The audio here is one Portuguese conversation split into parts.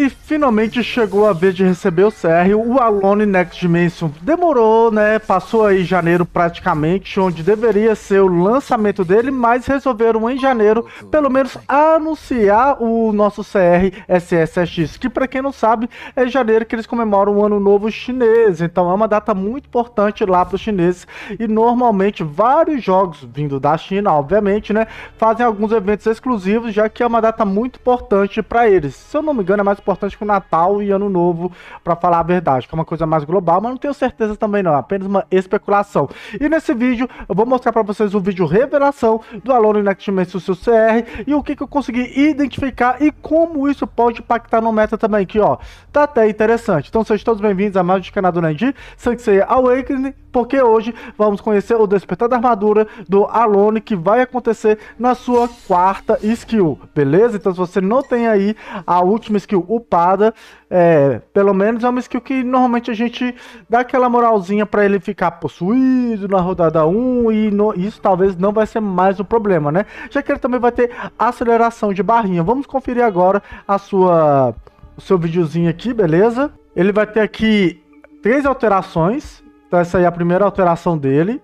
E finalmente chegou a vez de receber o CR. O Alone Next Dimension demorou, né? Passou aí janeiro praticamente, onde deveria ser o lançamento dele, mas resolveram em janeiro, pelo menos, anunciar o nosso CR SSX, que para quem não sabe, é janeiro que eles comemoram o Ano Novo Chinês. Então é uma data muito importante lá para os chineses. E normalmente vários jogos vindo da China, obviamente, né? Fazem alguns eventos exclusivos, já que é uma data muito importante para eles. Se eu não me engano, é mais importante importante que o Natal e Ano Novo, para falar a verdade, que é uma coisa mais global, mas não tenho certeza também não, é apenas uma especulação. E nesse vídeo eu vou mostrar para vocês o vídeo revelação do Alone Inactivamente o seu CR e o que, que eu consegui identificar e como isso pode impactar no meta também, que ó, tá até interessante. Então sejam todos bem-vindos a mais um canal do Nandi, Sanksei Awakening, porque hoje vamos conhecer o Despertar da Armadura do Alone, que vai acontecer na sua quarta skill, beleza? Então se você não tem aí a última skill upada, é, pelo menos é uma skill que normalmente a gente dá aquela moralzinha para ele ficar possuído na rodada 1 e no, isso talvez não vai ser mais um problema, né? Já que ele também vai ter aceleração de barrinha. Vamos conferir agora a sua, o seu videozinho aqui, beleza? Ele vai ter aqui três alterações, então essa aí é a primeira alteração dele.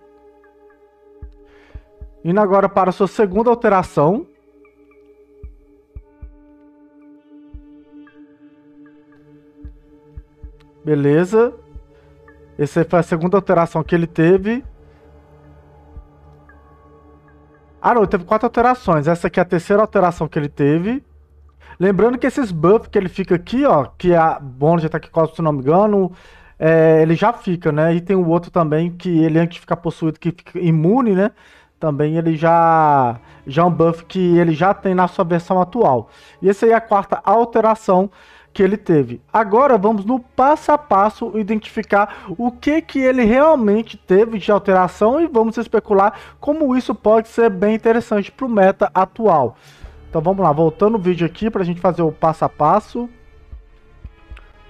Indo agora para a sua segunda alteração. Beleza. Essa foi a segunda alteração que ele teve. Ah, não, ele teve quatro alterações. Essa aqui é a terceira alteração que ele teve. Lembrando que esses buffs que ele fica aqui, ó, que é bônus de ataque cósmico, se não me engano, é, ele já fica, né? E tem o outro também que ele antes de ficar possuído, que fica imune, né? Também ele já já é um buff que ele já tem na sua versão atual. E essa aí é a quarta alteração que ele teve. Agora vamos no passo a passo identificar o que que ele realmente teve de alteração e vamos especular como isso pode ser bem interessante para o meta atual. Então vamos lá, voltando o vídeo aqui para a gente fazer o passo a passo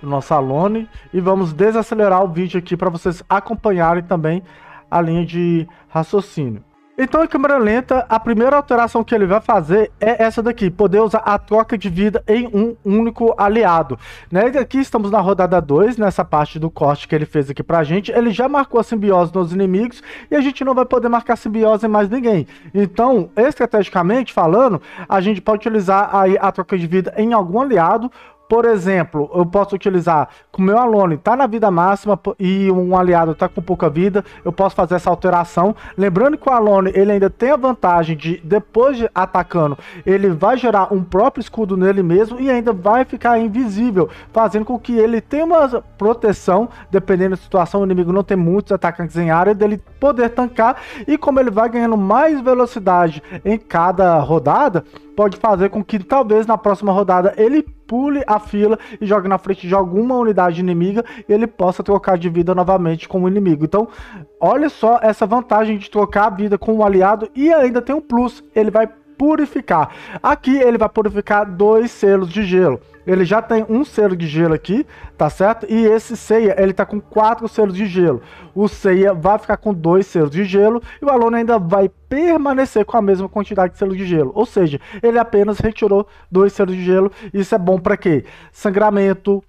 do nosso Alone e vamos desacelerar o vídeo aqui para vocês acompanharem também a linha de raciocínio. Então, em câmera lenta, a primeira alteração que ele vai fazer é essa daqui, poder usar a troca de vida em um único aliado. Né? E aqui estamos na rodada 2, nessa parte do corte que ele fez aqui pra gente. Ele já marcou a simbiose nos inimigos e a gente não vai poder marcar simbiose em mais ninguém. Então, estrategicamente falando, a gente pode utilizar aí a troca de vida em algum aliado por exemplo, eu posso utilizar com meu aluno está na vida máxima e um aliado está com pouca vida, eu posso fazer essa alteração. Lembrando que o aluno ele ainda tem a vantagem de depois de atacando, ele vai gerar um próprio escudo nele mesmo e ainda vai ficar invisível, fazendo com que ele tenha uma proteção dependendo da situação. O inimigo não tem muitos atacantes em área dele poder tancar e como ele vai ganhando mais velocidade em cada rodada, pode fazer com que talvez na próxima rodada ele pule a fila e jogue na frente de alguma unidade inimiga e ele possa trocar de vida novamente com o inimigo. Então, olha só essa vantagem de trocar a vida com o um aliado e ainda tem um plus, ele vai purificar. Aqui ele vai purificar dois selos de gelo. Ele já tem um selo de gelo aqui, tá certo? E esse Ceia, ele tá com quatro selos de gelo. O Ceia vai ficar com dois selos de gelo e o aluno ainda vai permanecer com a mesma quantidade de selos de gelo. Ou seja, ele apenas retirou dois selos de gelo. Isso é bom para quê? Sangramento,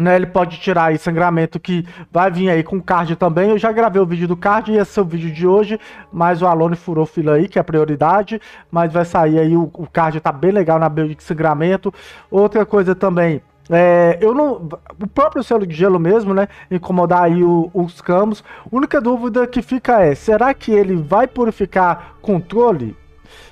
né, ele pode tirar aí sangramento que vai vir aí com card também. Eu já gravei o vídeo do card, e ia ser é o vídeo de hoje, mas o Alone furou fila aí, que é a prioridade, mas vai sair aí, o, o card tá bem legal na build de sangramento. Outra coisa também, é, eu não, o próprio selo de gelo mesmo, né, incomodar aí o, os camos. Única dúvida que fica é, será que ele vai purificar controle?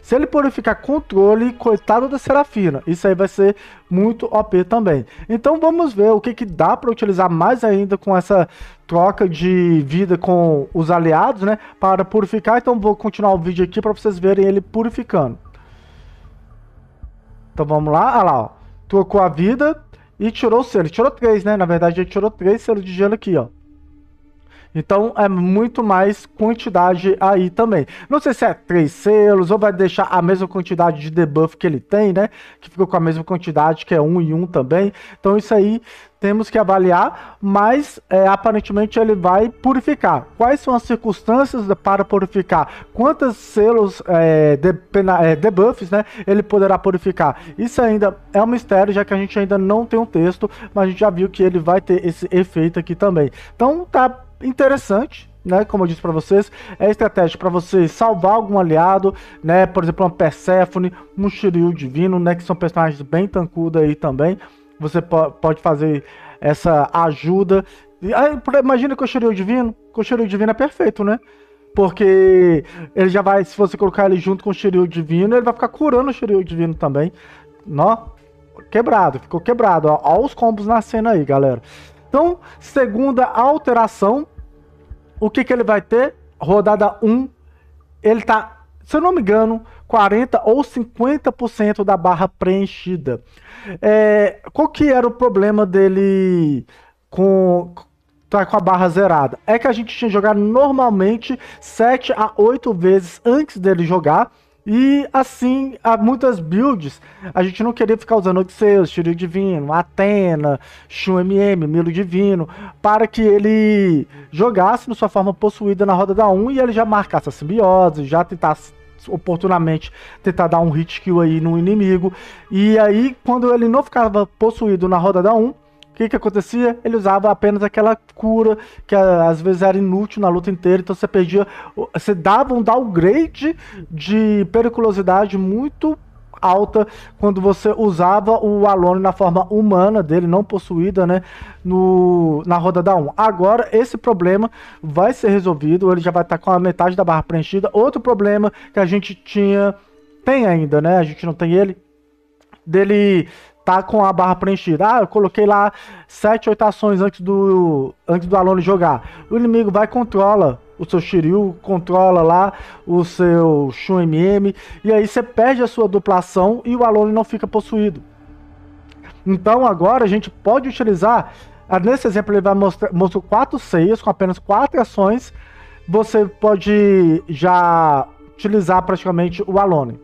Se ele purificar controle, coitado da Serafina. Isso aí vai ser muito OP também. Então vamos ver o que, que dá para utilizar mais ainda com essa troca de vida com os aliados, né? Para purificar. Então vou continuar o vídeo aqui para vocês verem ele purificando. Então vamos lá. Olha lá, ó. Trocou a vida e tirou o selo. tirou três, né? Na verdade, ele tirou três selos de gelo aqui, ó. Então é muito mais quantidade aí também. Não sei se é três selos ou vai deixar a mesma quantidade de debuff que ele tem, né? Que ficou com a mesma quantidade, que é um e um também. Então isso aí temos que avaliar, mas é, aparentemente ele vai purificar. Quais são as circunstâncias para purificar? Quantos selos é, de, pena, é, debuffs né, ele poderá purificar? Isso ainda é um mistério, já que a gente ainda não tem um texto, mas a gente já viu que ele vai ter esse efeito aqui também. Então tá interessante, né? Como eu disse para vocês, é estratégia para você salvar algum aliado, né? Por exemplo, uma Persephone, um Shiryu Divino, né? Que são personagens bem tancuda aí também. Você pode fazer essa ajuda. E aí, imagina que o Shiryu Divino, que o Shiryu Divino é perfeito, né? Porque ele já vai, se você colocar ele junto com o Shiryu Divino, ele vai ficar curando o Shiryu Divino também. Nó, quebrado, ficou quebrado. Ó, os combos na cena aí, galera. Então, segunda alteração o que, que ele vai ter? Rodada 1, ele está, se eu não me engano, 40% ou 50% da barra preenchida. É, qual que era o problema dele com, tá com a barra zerada? É que a gente tinha jogado normalmente 7 a 8 vezes antes dele jogar. E assim, há muitas builds, a gente não queria ficar usando Odisseus, tiro Divino, Atena, Shun MM, Milo Divino, para que ele jogasse na sua forma possuída na roda da 1 e ele já marcasse a simbiose, já tentasse oportunamente tentar dar um hit kill aí no inimigo. E aí, quando ele não ficava possuído na roda da 1, o que, que acontecia? Ele usava apenas aquela cura que ah, às vezes era inútil na luta inteira, então você perdia. Você dava um downgrade de periculosidade muito alta quando você usava o Alone na forma humana dele, não possuída, né? No, na roda da 1. Agora, esse problema vai ser resolvido, ele já vai estar tá com a metade da barra preenchida. Outro problema que a gente tinha, tem ainda, né? A gente não tem ele, dele tá com a barra preenchida. Ah, eu coloquei lá 7, 8 ações antes do, antes do aluno jogar. O inimigo vai controla o seu Shiryu, controla lá o seu Shun MM, e aí você perde a sua duplação e o aluno não fica possuído. Então agora a gente pode utilizar, ah, nesse exemplo ele vai mostrar, mostrou quatro seios com apenas quatro ações, você pode já utilizar praticamente o Alone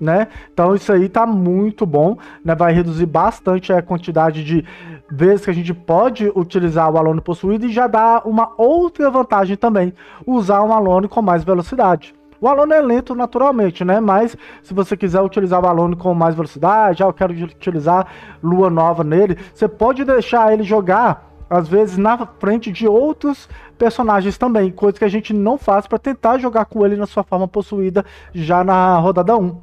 né? Então isso aí tá muito bom, né? Vai reduzir bastante a quantidade de vezes que a gente pode utilizar o aluno possuído e já dá uma outra vantagem também, usar um aluno com mais velocidade. O aluno é lento naturalmente, né? Mas se você quiser utilizar o aluno com mais velocidade, já ah, eu quero utilizar lua nova nele, você pode deixar ele jogar às vezes na frente de outros personagens também, coisa que a gente não faz para tentar jogar com ele na sua forma possuída já na rodada 1.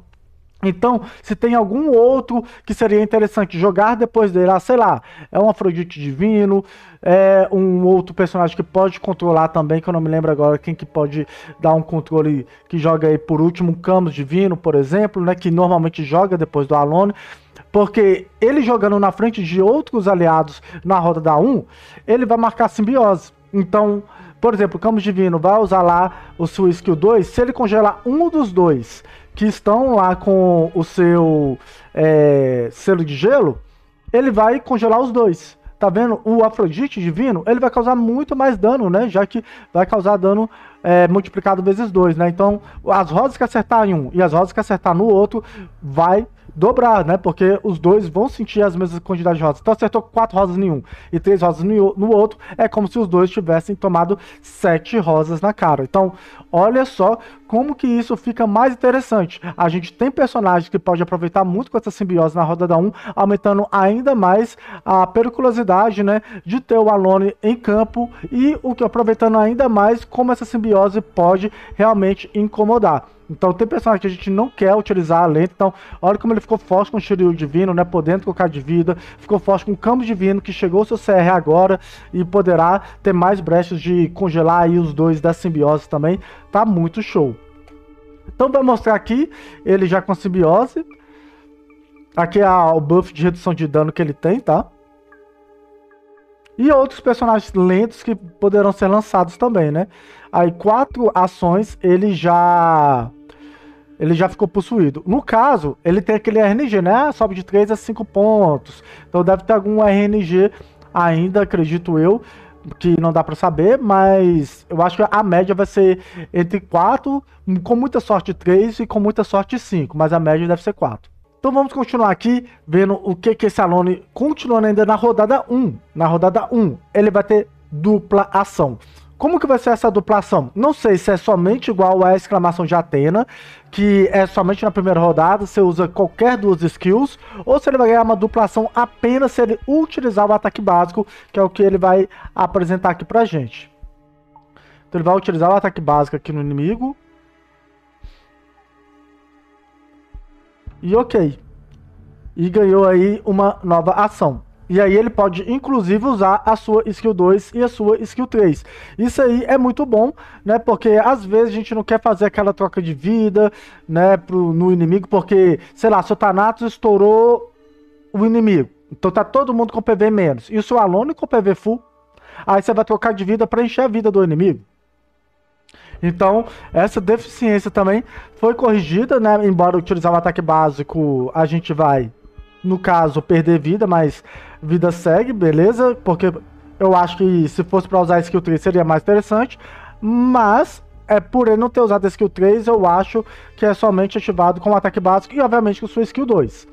Então, se tem algum outro que seria interessante jogar depois dele, ah, sei lá, é um Afrodite divino, é um outro personagem que pode controlar também, que eu não me lembro agora quem que pode dar um controle que joga aí por último, um Camus divino, por exemplo, né, que normalmente joga depois do Alone, porque ele jogando na frente de outros aliados na roda da 1, ele vai marcar simbiose. Então, por exemplo, o Camus divino vai usar lá o seu skill 2, se ele congelar um dos dois, que estão lá com o seu é, selo de gelo, ele vai congelar os dois. Tá vendo? O Afrodite divino, ele vai causar muito mais dano, né? Já que vai causar dano é, multiplicado vezes dois, né? Então, as rosas que acertar em um e as rosas que acertar no outro vai dobrar, né? Porque os dois vão sentir as mesmas quantidades de rosas. Então acertou quatro rosas em um e três rosas no outro, é como se os dois tivessem tomado sete rosas na cara. Então, olha só como que isso fica mais interessante. A gente tem personagens que pode aproveitar muito com essa simbiose na roda da 1, aumentando ainda mais a periculosidade, né, de ter o Alone em campo e o que aproveitando ainda mais como essa simbiose pode realmente incomodar. Então tem personagem que a gente não quer utilizar a lenta. Então, olha como ele ficou forte com o Shiryu Divino, né? Podendo colocar de vida. Ficou forte com o Campo Divino, que chegou ao seu CR agora e poderá ter mais brechas de congelar aí os dois da simbiose também. Tá muito show. Então vai mostrar aqui, ele já com simbiose. Aqui é o buff de redução de dano que ele tem, tá? E outros personagens lentos que poderão ser lançados também, né? Aí quatro ações ele já ele já ficou possuído. No caso, ele tem aquele RNG, né? Ah, sobe de 3 a 5 pontos. Então deve ter algum RNG ainda, acredito eu, que não dá pra saber, mas eu acho que a média vai ser entre 4, com muita sorte 3 e com muita sorte 5, mas a média deve ser 4. Então vamos continuar aqui, vendo o que, que esse Alone, continuando né, ainda na rodada 1. Na rodada 1, ele vai ter dupla ação. Como que vai ser essa duplação? Não sei se é somente igual a exclamação de Atena, que é somente na primeira rodada, você usa qualquer duas skills, ou se ele vai ganhar uma duplação apenas se ele utilizar o ataque básico, que é o que ele vai apresentar aqui pra gente. Então ele vai utilizar o ataque básico aqui no inimigo. E ok. E ganhou aí uma nova ação. E aí ele pode, inclusive, usar a sua skill 2 e a sua skill 3. Isso aí é muito bom, né? Porque às vezes a gente não quer fazer aquela troca de vida, né? Pro, no inimigo, porque, sei lá, seu Thanatos estourou o inimigo. Então tá todo mundo com PV menos. E o seu aluno com PV full. Aí você vai trocar de vida para encher a vida do inimigo. Então, essa deficiência também foi corrigida, né? Embora utilizar o ataque básico, a gente vai no caso, perder vida, mas vida segue, beleza? Porque eu acho que se fosse para usar skill 3 seria mais interessante, mas é por ele não ter usado a skill 3, eu acho que é somente ativado com o ataque básico e obviamente com sua skill 2.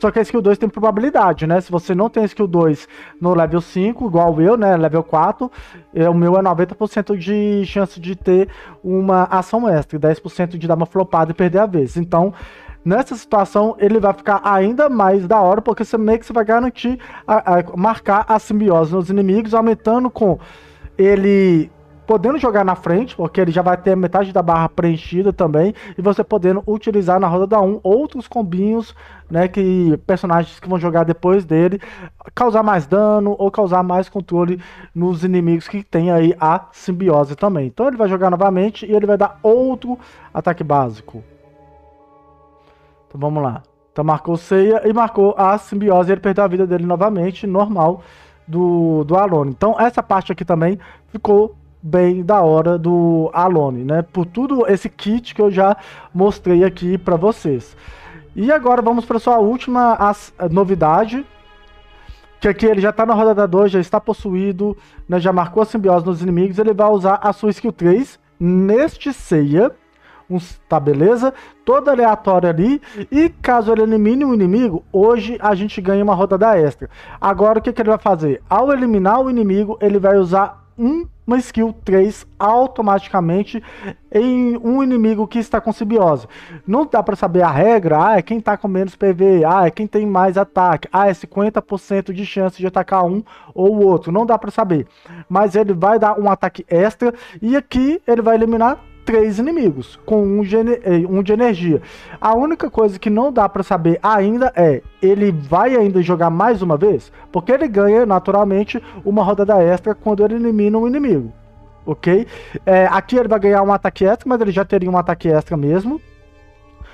Só que a skill 2 tem probabilidade, né? Se você não tem skill 2 no level 5, igual eu, né? Level 4, é, o meu é 90% de chance de ter uma ação extra, 10% de dar uma flopada e perder a vez. Então, Nessa situação, ele vai ficar ainda mais da hora, porque você meio que você vai garantir a, a, marcar a simbiose nos inimigos, aumentando com ele podendo jogar na frente, porque ele já vai ter metade da barra preenchida também, e você podendo utilizar na roda da 1 outros combinhos, né, que personagens que vão jogar depois dele, causar mais dano ou causar mais controle nos inimigos que tem aí a simbiose também. Então ele vai jogar novamente e ele vai dar outro ataque básico. Então vamos lá. Então marcou ceia e marcou a simbiose e ele perdeu a vida dele novamente, normal, do, do Alone. Então essa parte aqui também ficou bem da hora do Alone, né? Por tudo esse kit que eu já mostrei aqui para vocês. E agora vamos para sua última as, novidade, que aqui ele já está na rodada 2, já está possuído, né? já marcou a simbiose nos inimigos, ele vai usar a sua skill 3 neste ceia, tá beleza? Toda aleatória ali. E caso ele elimine um inimigo, hoje a gente ganha uma rodada extra. Agora o que, que ele vai fazer? Ao eliminar o inimigo, ele vai usar um uma skill 3 automaticamente em um inimigo que está com simbiose. Não dá para saber a regra, ah, é quem está com menos PV, ah, é quem tem mais ataque, ah, é 50% de chance de atacar um ou o outro, não dá para saber. Mas ele vai dar um ataque extra e aqui ele vai eliminar três inimigos, com um de, eh, um de energia. A única coisa que não dá para saber ainda é, ele vai ainda jogar mais uma vez? Porque ele ganha, naturalmente, uma rodada extra quando ele elimina um inimigo. Ok? É, aqui ele vai ganhar um ataque extra, mas ele já teria um ataque extra mesmo,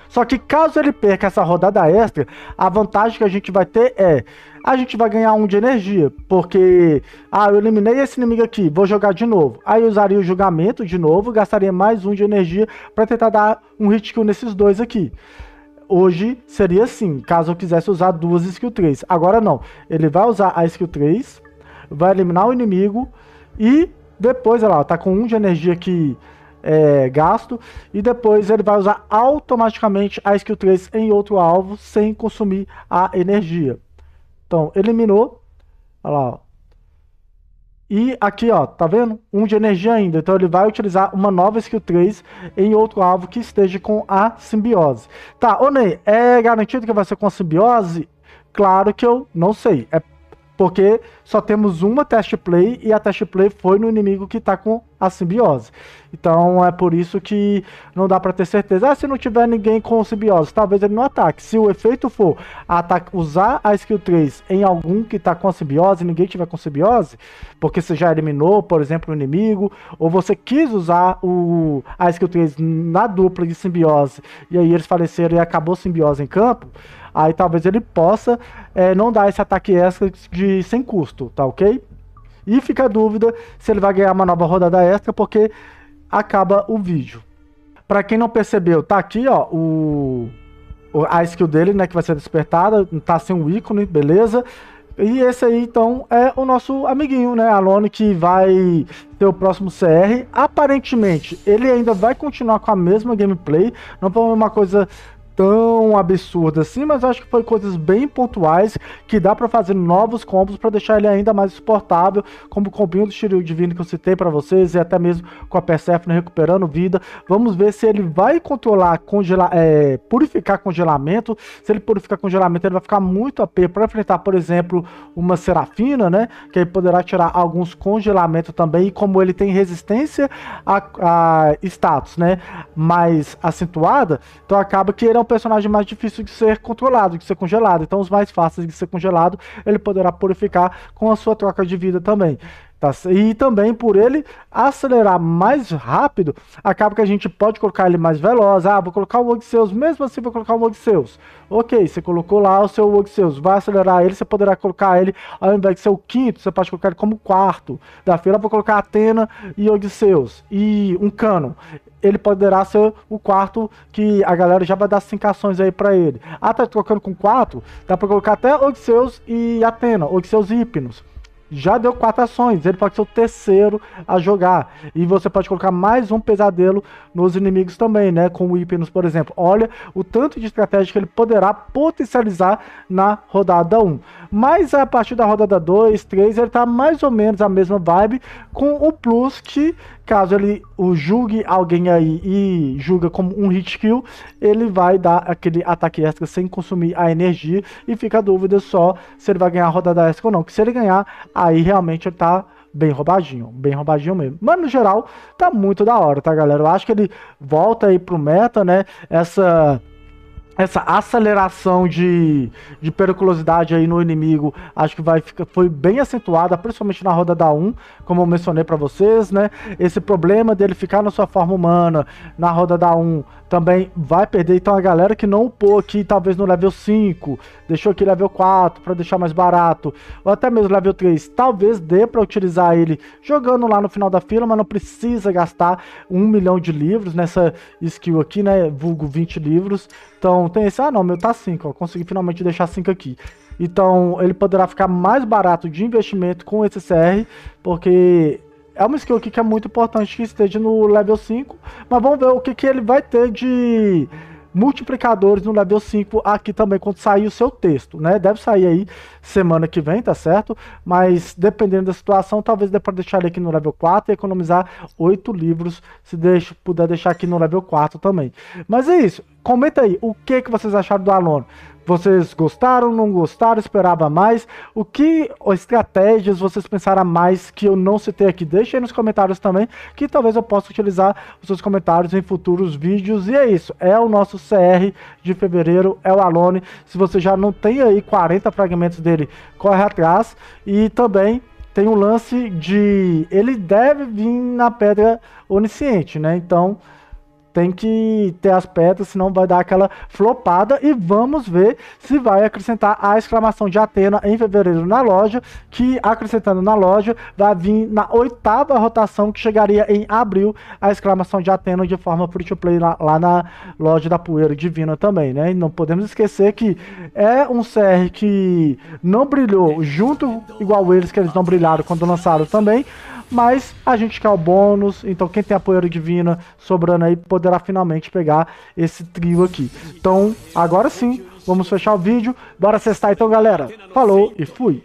só que caso ele perca essa rodada extra, a vantagem que a gente vai ter é a gente vai ganhar um de energia, porque ah, eu eliminei esse inimigo aqui, vou jogar de novo. Aí eu usaria o julgamento de novo, gastaria mais um de energia para tentar dar um hit kill nesses dois aqui. Hoje seria assim, caso eu quisesse usar duas skill 3. Agora não, ele vai usar a skill 3, vai eliminar o inimigo e depois, olha lá, tá com um de energia aqui é, gasto, e depois ele vai usar automaticamente a skill 3 em outro alvo, sem consumir a energia. Então, eliminou, olha lá, ó. E aqui, ó, tá vendo? Um de energia ainda. Então ele vai utilizar uma nova skill 3 em outro alvo que esteja com a simbiose. Tá, Oney é garantido que vai ser com a simbiose? Claro que eu não sei. É porque só temos uma test play e a test play foi no inimigo que está com a simbiose. Então é por isso que não dá para ter certeza. Ah, se não tiver ninguém com simbiose, talvez ele não ataque. Se o efeito for usar a skill 3 em algum que está com a simbiose, ninguém tiver com simbiose, porque você já eliminou, por exemplo, o um inimigo, ou você quis usar o, a skill 3 na dupla de simbiose e aí eles faleceram e acabou simbiose em campo Aí talvez ele possa é, não dar esse ataque extra de sem custo, tá ok? E fica a dúvida se ele vai ganhar uma nova rodada extra, porque acaba o vídeo. Para quem não percebeu, tá aqui ó, o, a skill dele, né, que vai ser despertada, tá sem um ícone, beleza? E esse aí, então, é o nosso amiguinho, né? Alone, que vai ter o próximo CR. Aparentemente, ele ainda vai continuar com a mesma gameplay. Não foi uma coisa tão absurda assim, mas acho que foi coisas bem pontuais que dá para fazer novos combos para deixar ele ainda mais suportável, como o combinho do Shiryu Divino que eu citei para vocês e até mesmo com a Persephone recuperando vida. Vamos ver se ele vai controlar, congelar, é, purificar congelamento. Se ele purificar congelamento, ele vai ficar muito AP para enfrentar, por exemplo, uma Serafina, né? Que aí poderá tirar alguns congelamentos também. E como ele tem resistência a, a status, né? Mais acentuada, então acaba que ele é um personagem mais difícil de ser controlado, de ser congelado. Então, os mais fáceis de ser congelado, ele poderá purificar com a sua troca de vida também. Tá? E também por ele acelerar mais rápido, acaba que a gente pode colocar ele mais veloz. Ah, vou colocar o Odisseus, mesmo assim vou colocar o Odisseus. Ok, você colocou lá o seu Odisseus, vai acelerar ele, você poderá colocar ele, ao invés de ser o quinto, você pode colocar ele como quarto da fila. Vou colocar Atena e Odisseus e um cano. Ele poderá ser o quarto que a galera já vai dar as cincações aí para ele. Ah, tá trocando com quatro? Dá para colocar até Odisseus e Atena, Odisseus e Hipnos já deu quatro ações, ele pode ser o terceiro a jogar. E você pode colocar mais um pesadelo nos inimigos também, né? Com o Hypnos, por exemplo. Olha o tanto de estratégia que ele poderá potencializar na rodada 1. Mas a partir da rodada 2, 3, ele tá mais ou menos a mesma vibe, com o plus que, caso ele o julgue alguém aí e julga como um hit kill, ele vai dar aquele ataque extra sem consumir a energia e fica a dúvida só se ele vai ganhar a rodada extra ou não. Que se ele ganhar, aí realmente ele tá bem roubadinho, bem roubadinho mesmo. Mas no geral, tá muito da hora, tá galera? Eu acho que ele volta aí pro meta, né? Essa essa aceleração de, de periculosidade aí no inimigo, acho que vai ficar, foi bem acentuada, principalmente na roda da 1, como eu mencionei para vocês, né? Esse problema dele ficar na sua forma humana na roda da 1 também vai perder. Então a galera que não upou aqui, talvez no level 5, deixou aqui level 4 para deixar mais barato, ou até mesmo level 3, talvez dê para utilizar ele jogando lá no final da fila, mas não precisa gastar um milhão de livros nessa skill aqui, né? Vulgo 20 livros. Então tem esse, ah não, meu tá 5, ó, consegui finalmente deixar 5 aqui. Então ele poderá ficar mais barato de investimento com esse CR, porque é uma skill aqui que é muito importante que esteja no level 5, mas vamos ver o que, que ele vai ter de multiplicadores no level 5 aqui também quando sair o seu texto, né? Deve sair aí semana que vem, tá certo? Mas dependendo da situação, talvez dê para deixar ele aqui no level 4 e economizar 8 livros, se deixa, puder deixar aqui no level 4 também. Mas é isso, comenta aí o que, que vocês acharam do aluno. Vocês gostaram, não gostaram, esperava mais? O que estratégias vocês pensaram mais que eu não citei aqui? Deixem aí nos comentários também, que talvez eu possa utilizar os seus comentários em futuros vídeos. E é isso, é o nosso CR de fevereiro, é o Alone. Se você já não tem aí 40 fragmentos dele, corre atrás. E também tem um lance de ele deve vir na pedra onisciente, né? Então tem que ter as pedras, senão vai dar aquela flopada. E vamos ver se vai acrescentar a exclamação de Atena em fevereiro na loja, que acrescentando na loja, vai vir na oitava rotação, que chegaria em abril, a exclamação de Atena de forma free to play lá, lá na loja da Poeira Divina também, né? E não podemos esquecer que é um CR que não brilhou junto, igual eles, que eles não brilharam quando lançaram também, mas a gente quer o bônus, então quem tem a Poeira Divina sobrando aí, poder poderá finalmente pegar esse trio aqui. Então, agora sim, vamos fechar o vídeo. Bora cestar então, galera. Falou e fui!